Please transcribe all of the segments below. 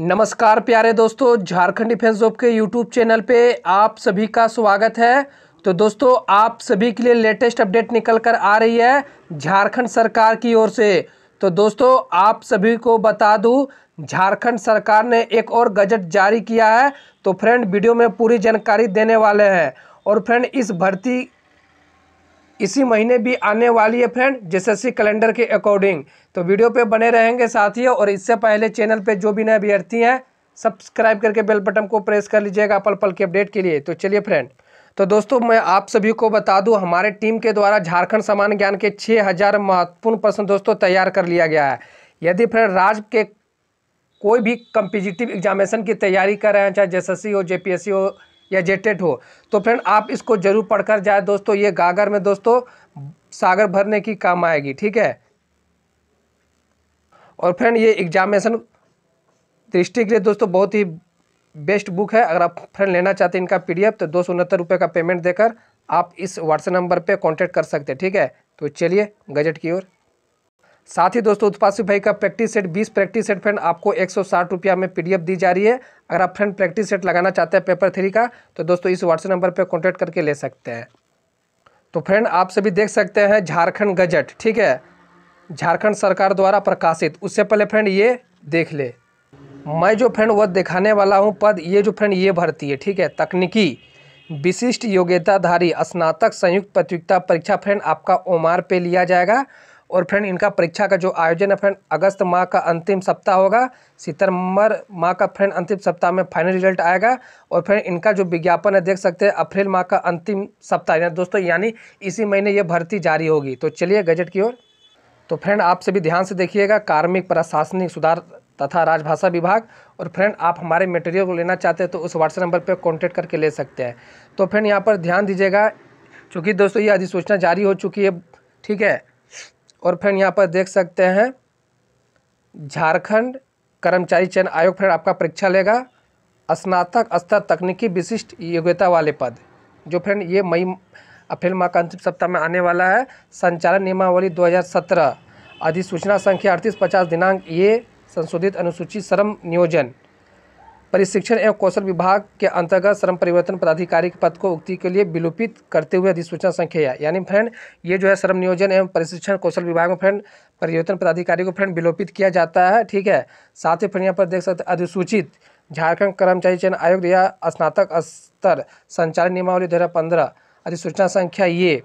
नमस्कार प्यारे दोस्तों झारखंड डिफेंस जॉब के यूट्यूब चैनल पे आप सभी का स्वागत है तो दोस्तों आप सभी के लिए लेटेस्ट अपडेट निकल कर आ रही है झारखंड सरकार की ओर से तो दोस्तों आप सभी को बता दूं झारखंड सरकार ने एक और गजट जारी किया है तो फ्रेंड वीडियो में पूरी जानकारी देने वाले हैं और फ्रेंड इस भर्ती इसी महीने भी आने वाली है फ्रेंड जेसएससी कैलेंडर के अकॉर्डिंग तो वीडियो पे बने रहेंगे साथियों और इससे पहले चैनल पे जो भी नए अभ्यर्थी हैं सब्सक्राइब करके बेल बटन को प्रेस कर लीजिएगा पल पल के अपडेट के लिए तो चलिए फ्रेंड तो दोस्तों मैं आप सभी को बता दूं हमारे टीम के द्वारा झारखंड सामान्य ज्ञान के छः महत्वपूर्ण प्रश्न दोस्तों तैयार कर लिया गया है यदि फ्रेंड राज्य के कोई भी कंपिटिटिव एग्जामिनेशन की तैयारी कर रहे हैं चाहे जेएसएससी हो जे हो या जेटेट हो तो फ्रेंड आप इसको जरूर पढ़कर जाए दोस्तों ये गागर में दोस्तों सागर भरने की काम आएगी ठीक है और फ्रेंड ये एग्जामिनेशन दृष्टि के लिए दोस्तों बहुत ही बेस्ट बुक है अगर आप फ्रेंड लेना चाहते हैं इनका पीडीएफ तो दो सौ उनहत्तर रुपये का पेमेंट देकर आप इस व्हाट्सएप नंबर पे कांटेक्ट कर सकते हैं ठीक है तो चलिए गजट की ओर साथ ही दोस्तों उत्पासिफ भाई का practice set 20 practice set friend आपको एक रुपया में पीडीएफ दी जा रही है अगर आप फ्रेंड प्रैक्टिस सेट लगाना चाहते हैं पेपर थ्री का तो दोस्तों इस व्हाट्सएप नंबर पर कॉन्टैक्ट करके ले सकते हैं तो फ्रेंड आप सभी देख सकते हैं झारखंड गजट ठीक है झारखंड सरकार द्वारा प्रकाशित उससे पहले फ्रेंड ये देख ले मैं जो फ्रेंड वह दिखाने वाला हूँ पद ये जो फ्रेंड ये भर्ती है ठीक है तकनीकी विशिष्ट योग्यताधारी स्नातक संयुक्त प्रतियोगिता परीक्षा फ्रेंड आपका ओमार पे लिया जाएगा और फ्रेंड इनका परीक्षा का जो आयोजन है फ्रेंड अगस्त माह का अंतिम सप्ताह होगा सितंबर माह का फ्रेंड अंतिम सप्ताह में फाइनल रिजल्ट आएगा और फ्रेंड इनका जो विज्ञापन है देख सकते हैं अप्रैल माह का अंतिम सप्ताह यानी दोस्तों यानी इसी महीने ये भर्ती जारी होगी तो चलिए गजट की ओर तो फ्रेंड आप सभी ध्यान से देखिएगा कार्मिक प्रशासनिक सुधार तथा राजभाषा विभाग और फ्रेंड आप हमारे मटेरियल को लेना चाहते हैं तो उस व्हाट्सएप नंबर पर कॉन्टैक्ट करके ले सकते हैं तो फ्रेंड यहाँ पर ध्यान दीजिएगा क्योंकि दोस्तों ये अधिसूचना जारी हो चुकी है ठीक है और फ्रेंड यहाँ पर देख सकते हैं झारखंड कर्मचारी चयन आयोग फ्रेंड आपका परीक्षा लेगा स्नातक स्तर तकनीकी विशिष्ट योग्यता वाले पद जो फ्रेंड ये मई अप्रैल माह का अंतिम सप्ताह में आने वाला है संचालन नियमावली 2017 अधिसूचना संख्या अड़तीस पचास दिनांक ये संशोधित अनुसूची श्रम नियोजन प्रशिक्षण एवं कौशल विभाग के अंतर्गत श्रम परिवर्तन पदाधिकारी के पद को उक्ति के लिए विलोपित करते हुए अधिसूचना संख्या यानी फ्रेंड ये जो है श्रम नियोजन एवं प्रशिक्षण कौशल विभाग में फ्रेंड परिवर्तन पदाधिकारी को फ्रेंड विलोपित किया जाता है ठीक है साथ ही फ्रेंड यहाँ पर देख सकते अधिसूचित झारखंड कर्मचारी चयन आयोग या स्नातक स्तर संचालन नियमावली दो हज़ार पंद्रह अधिसूचना संख्या ये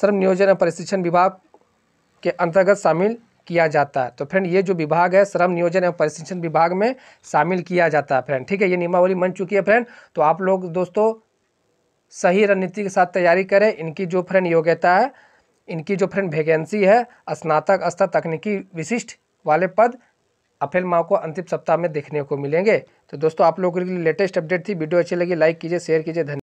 श्रम नियोजन एवं प्रशिक्षण विभाग के अंतर्गत शामिल किया जाता है तो फ्रेंड ये जो विभाग है श्रम नियोजन एवं प्रशिक्षण विभाग में शामिल किया जाता है फ्रेंड ठीक है ये नियमावली बन चुकी है फ्रेंड तो आप लोग दोस्तों सही रणनीति के साथ तैयारी करें इनकी जो फ्रेंड योग्यता है इनकी जो फ्रेंड वैकेंसी है स्नातक स्तर तकनीकी विशिष्ट वाले पद अप्रैल माह को अंतिम सप्ताह में देखने को मिलेंगे तो दोस्तों आप लोगों के लिए लेटेस्ट अपडेट थी वीडियो अच्छी लगी लाइक कीजिए शेयर कीजिए धन्यवाद